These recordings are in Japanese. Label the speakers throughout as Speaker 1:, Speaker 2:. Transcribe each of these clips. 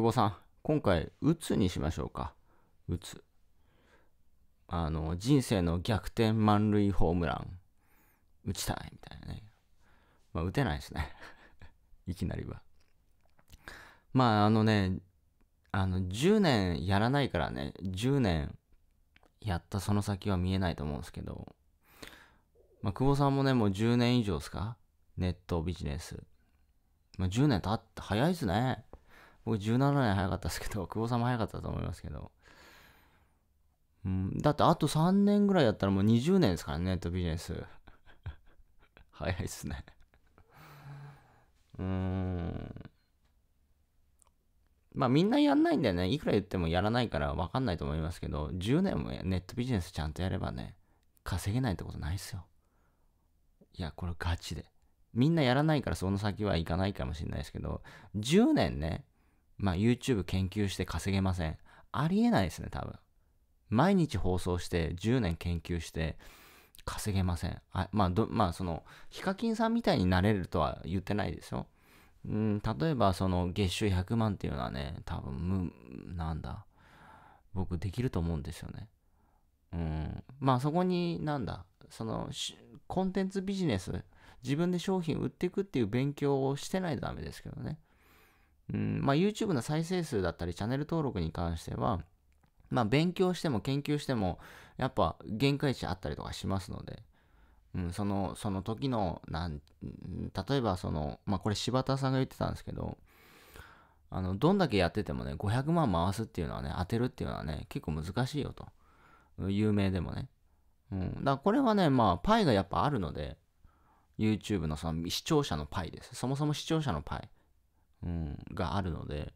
Speaker 1: 久保さん、今回、うつにしましょうか。うつ。あの、人生の逆転満塁ホームラン、打ちたいみたいなね。まあ、打てないですね。いきなりは。まあ、あのね、あの、10年やらないからね、10年やったその先は見えないと思うんですけど、まあ、久保さんもね、もう10年以上ですかネットビジネス。まあ、10年経って早いですね。僕17年早かったですけど、久保さんも早かったと思いますけど。うん、だってあと3年ぐらいやったらもう20年ですからね、ネットビジネス。早いっすねうーん。まあみんなやんないんだよね。いくら言ってもやらないから分かんないと思いますけど、10年もネットビジネスちゃんとやればね、稼げないってことないっすよ。いや、これガチで。みんなやらないからその先はいかないかもしれないですけど、10年ね、まあ、YouTube 研究して稼げません。ありえないですね、多分。毎日放送して10年研究して稼げません。あまあど、まあ、その、ヒカキンさんみたいになれるとは言ってないですよ。うん、例えば、その、月収100万っていうのはね、多分、む、なんだ。僕、できると思うんですよね。うん。まあ、そこに、なんだ。その、コンテンツビジネス、自分で商品売っていくっていう勉強をしてないとダメですけどね。うんまあ、YouTube の再生数だったりチャンネル登録に関しては、まあ、勉強しても研究してもやっぱ限界値あったりとかしますので、うん、そのその時のなん例えばその、まあ、これ柴田さんが言ってたんですけどあのどんだけやっててもね500万回すっていうのはね当てるっていうのはね結構難しいよと有名でもね、うん、だからこれはねまあパイがやっぱあるので YouTube のその視聴者のパイですそもそも視聴者のパイがあるので、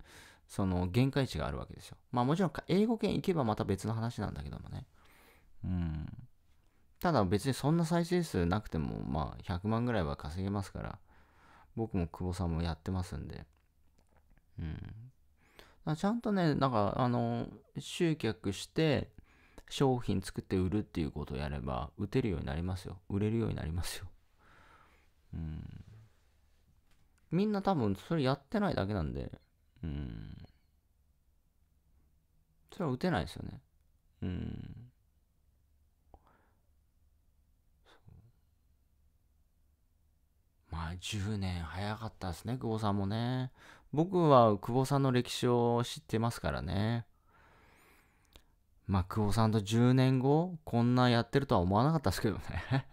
Speaker 1: その限界値があるわけですよ。まあもちろん英語圏行けばまた別の話なんだけどもね。うん。ただ別にそんな再生数なくても、まあ100万ぐらいは稼げますから、僕も久保さんもやってますんで。うん。ちゃんとね、なんかあの、集客して、商品作って売るっていうことをやれば、打てるようになりますよ。売れるようになりますよ。うん。みんな多分それやってないだけなんで、うん。それは打てないですよね。うん。まあ10年早かったですね、久保さんもね。僕は久保さんの歴史を知ってますからね。まあ久保さんと10年後、こんなやってるとは思わなかったですけどね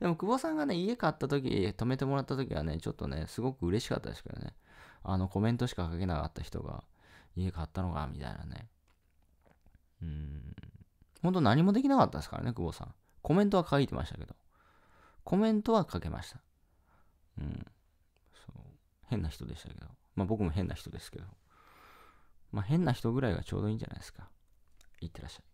Speaker 1: でも、久保さんがね、家買った時、泊めてもらった時はね、ちょっとね、すごく嬉しかったですけどね。あの、コメントしか書けなかった人が、家買ったのか、みたいなね。うん。本当何もできなかったですからね、久保さん。コメントは書いてましたけど。コメントは書けました。うん。そう。変な人でしたけど。まあ僕も変な人ですけど。まあ変な人ぐらいがちょうどいいんじゃないですか。いってらっしゃい。